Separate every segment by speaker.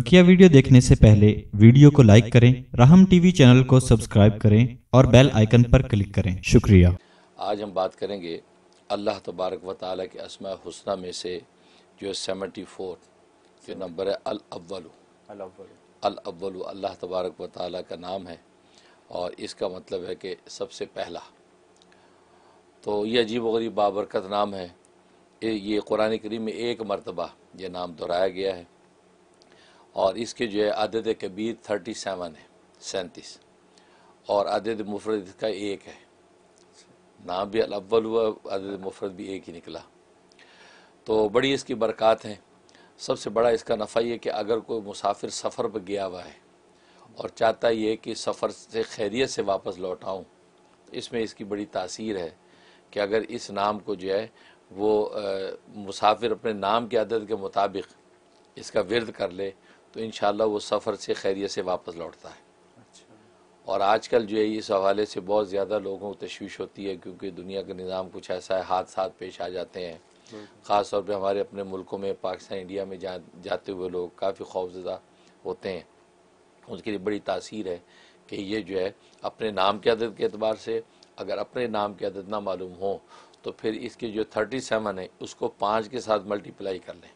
Speaker 1: बकिया वीडियो देखने से पहले वीडियो को लाइक करें राहम टीवी चैनल को सब्सक्राइब करें और बेल आइकन पर क्लिक करें शुक्रिया आज हम बात करेंगे अल्लाह तबारक व के असमा हसना में से जो सेवेंटी फोर जो नंबर है अल अव्वल अल अव्वल अल्लाह तबारक व का नाम है और इसका मतलब है कि सबसे पहला तो ये अजीब वरीब बाबरकत नाम है ये कुरान करीम में एक मरतबा ये नाम दोहराया गया है और इसके जो है अदद कबीर थर्टी सेवन है सैंतीस और अदद मुफरत इसका एक है नाम भी अव्वल हुआ अदद मुफरत भी एक ही निकला तो बड़ी इसकी बरक़ात हैं सबसे बड़ा इसका नफ़ा ये कि अगर कोई मुसाफिर सफ़र पर गया हुआ है और चाहता ये कि सफ़र से खैरियत से वापस लौटाऊँ तो इसमें इसकी बड़ी तासीर है कि अगर इस नाम को जो है वो आ, मुसाफिर अपने नाम के अदद के मुताबिक इसका विरद कर ले तो इन वो सफ़र से खैरियत से वापस लौटता है अच्छा। और आजकल जो है इस हवाले से बहुत ज़्यादा लोगों को तश्वीश होती है क्योंकि दुनिया का निज़ाम कुछ ऐसा है हाथ साथ पेश आ जाते हैं ख़ास तौर पर हमारे अपने मुल्कों में पाकिस्तान इंडिया में जा जाते हुए लोग काफ़ी खौफजदा होते हैं उसके लिए बड़ी तासीर है कि ये जो है अपने नाम की आदत के अतबार से अगर अपने नाम की आदत ना मालूम हो तो फिर इसके जो थर्टी सेवन है उसको पाँच के साथ मल्टीप्लाई कर लें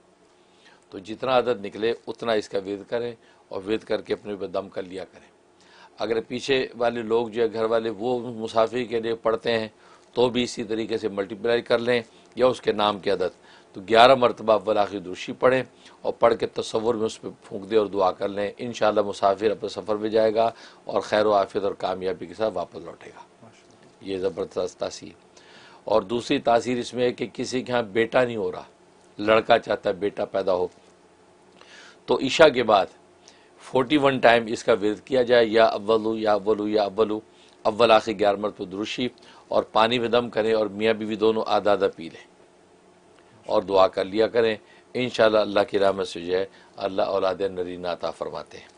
Speaker 1: तो जितना आदत निकले उतना इसका वेद करें और वेद करके अपने ऊपर दम कर लिया करें अगर पीछे वाले लोग जो है घर वाले वो मुसाफिर के लिए पढ़ते हैं तो भी इसी तरीके से मल्टीप्लाई कर लें या उसके नाम की आदत तो ग्यारह मरतबा अवलाखी दुरुशी पढ़ें और पढ़ के तस्वुर में उस पर फूक दें और दुआ कर लें इन मुसाफिर अपने सफ़र में जाएगा और खैर वाफियत और कामयाबी के साथ वापस लौटेगा ये ज़बरदस्त तासीर और दूसरी तासीर इसमें है कि किसी के यहाँ बेटा नहीं हो रहा लड़का चाहता है बेटा पैदा हो तो ईशा के बाद 41 टाइम इसका विरद किया जाए या अव्वलू या अव्वलू या अव्वलू अव्वल आखिर ग्यारह मरत दुरुशी और पानी में दम करें और मियाँ बीवी दोनों आधा आधा पी लें और दुआ कर लिया करें इन अल्लाह की राम से जो है अल्लाह औलाद नरीना फरमाते हैं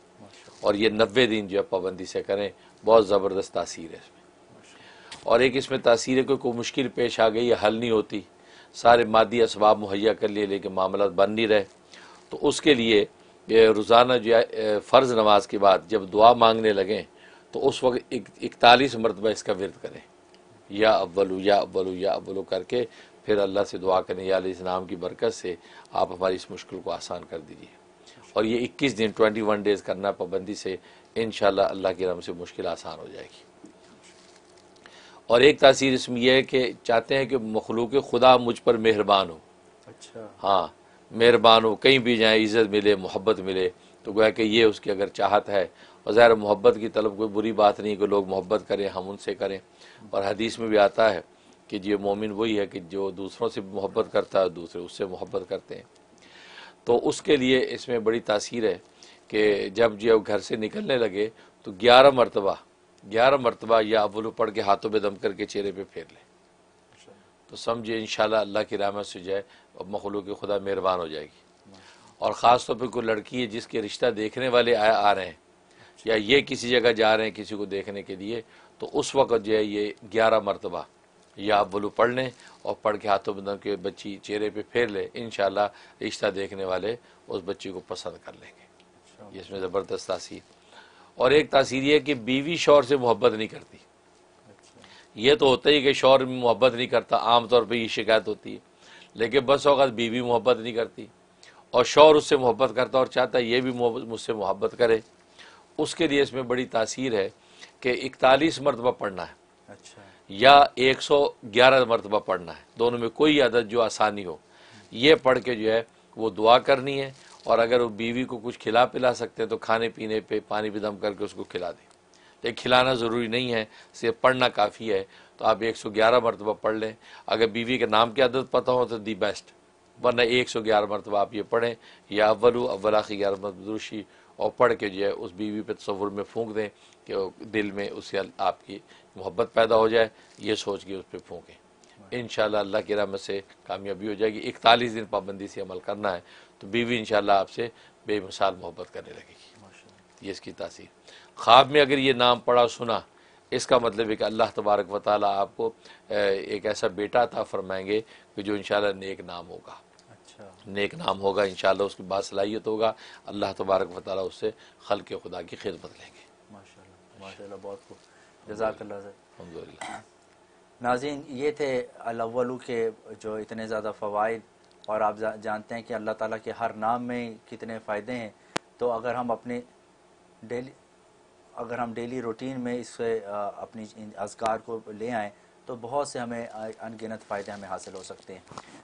Speaker 1: और ये नबे दिन जो है पाबंदी से करें बहुत ज़बरदस्त तासीर है इसमें और एक इसमें तासीर है कोई कोई मुश्किल पेश आ गई या हल नहीं होती सारे मादी इसबाब मुहैया कर लिए लेकिन मामला बन नहीं रहे तो उसके लिए रोज़ाना जो है फ़र्ज़ नमाज के बाद जब दुआ मांगने लगें तो उस वक्त इकतालीस मरतबा इसका विरद करें या अव्वलू या अव्वलू या अव्वलू करके फिर अल्लाह से दुआ करें या इस नाम की बरकत से आप हमारी इस मुश्किल को आसान कर दीजिए और ये इक्कीस दिन ट्वेंटी वन डेज़ करना पाबंदी से इन अल्लाह के रम से मुश्किल आसान हो जाएगी और एक तासीर इसमें यह है कि चाहते हैं कि मखलूक खुदा मुझ पर मेहरबान हो अच्छा हाँ मेहरबान हो कहीं भी जाए इज़्ज़त मिले मोहब्बत मिले तो गोया कि ये उसकी अगर चाहत है और ज़ाहिर मोहब्बत की तलब कोई बुरी बात नहीं कि लोग मोहब्बत करें हम उनसे करें और हदीस में भी आता है कि ये मोमिन वही है कि जो दूसरों से मोहब्बत करता है दूसरे उससे मोहब्बत करते हैं तो उसके लिए इसमें बड़ी तासीर है कि जब जो घर से निकलने लगे तो ग्यारह मरतबा ग्यारह मरतबा या अब पढ़ के हाथों में दम करके चेहरे पे फेर लें अच्छा। तो समझिए इन अल्लाह की रामत से जाए और मखलू की खुदा मेहरबान हो जाएगी और ख़ास तौर पर कोई लड़की है जिसके रिश्ता देखने वाले आ, आ रहे हैं या ये किसी जगह जा रहे हैं किसी को देखने के लिए तो उस वक़्त जो है ये ग्यारह मरतबा या आप पढ़ लें और पढ़ के हाथों में दम के बच्ची चेहरे पर फेर ले इन रिश्ता देखने वाले उस बच्ची को पसंद कर लेंगे जिसमें अच्छा। इसमें ज़बरदस्त तासीर और एक तासीर यह कि बीवी शौर से मोहब्बत नहीं करती ये तो होता ही कि शौर मोहब्बत नहीं करता आम तौर पे ये शिकायत होती है लेकिन बस अवत बीवी मोहब्बत नहीं करती और शौर उससे मोहब्बत करता और चाहता ये भी मुझसे मोहब्बत करे उसके लिए इसमें बड़ी तासीर है कि इकतालीस मरतबा पढ़ना है अच्छा या एक सौ ग्यारह मरतबा पढ़ना है दोनों में कोई आदत जो आसानी हो ये पढ़ के जो है वो दुआ करनी है और अगर वो बीवी को कुछ खिला पिला सकते हैं तो खाने पीने पे पानी भी दम करके उसको खिला दें लेकिन खिलाना ज़रूरी नहीं है सिर्फ पढ़ना काफ़ी है तो आप एक सौ ग्यारह मरतबा पढ़ लें अगर बीवी के नाम की आदत पता हो तो दी बेस्ट वरना एक सौ ग्यारह मरतबा आप ये पढ़ें या अव्वल अव्वला की ग्यारह मरतबदरुशी और पढ़ के जो है उस बीवी पर तस्वुर में फूँक दें कि दिल में उससे आपकी मोहब्बत पैदा हो जाए ये सोच के उस पर फूँकें इन अल्लाह की रहमत से कामयाबी हो जाएगी इकतालीस दिन पाबंदी से अमल करना है तो बीवी इन आपसे बेमिसाल मोहब्बत करने लगेगी ये इसकी तासीर ख्वाब में अगर ये नाम पढ़ा सुना इसका मतलब है कि अल्लाह तबारक व ताली आपको एक ऐसा बेटा था फरमाएंगे कि जो इन नेक नाम होगा अच्छा नेक नाम होगा इन उसकी सलाहियत होगा अल्लाह तबारक वाली उससे खल के खुदा की खिदमत लेंगे माशा बहुत जजाकल्ला नाजीन ये थे अलवलू के जो इतने ज़्यादा फ़वाद और आप जानते हैं कि अल्लाह ताला के हर नाम में कितने फ़ायदे हैं तो अगर हम अपने डेली अगर हम डेली रूटीन में इससे अपनी अजगार को ले आएँ तो बहुत से हमें अनगिनत फ़ायदे हमें हासिल हो सकते हैं